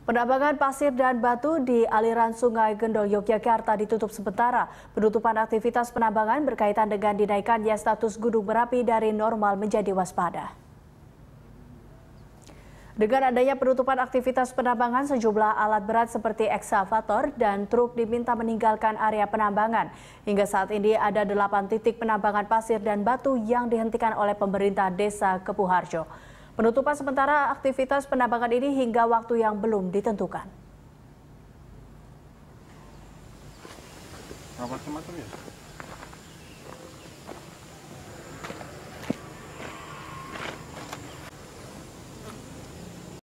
Penambangan pasir dan batu di aliran Sungai Gendol Yogyakarta ditutup sementara. Penutupan aktivitas penambangan berkaitan dengan dinaikannya status Gunung berapi dari normal menjadi waspada. Dengan adanya penutupan aktivitas penambangan, sejumlah alat berat seperti eksavator dan truk diminta meninggalkan area penambangan. Hingga saat ini ada delapan titik penambangan pasir dan batu yang dihentikan oleh pemerintah desa Kepuharjo. Penutupan sementara aktivitas penambangan ini hingga waktu yang belum ditentukan.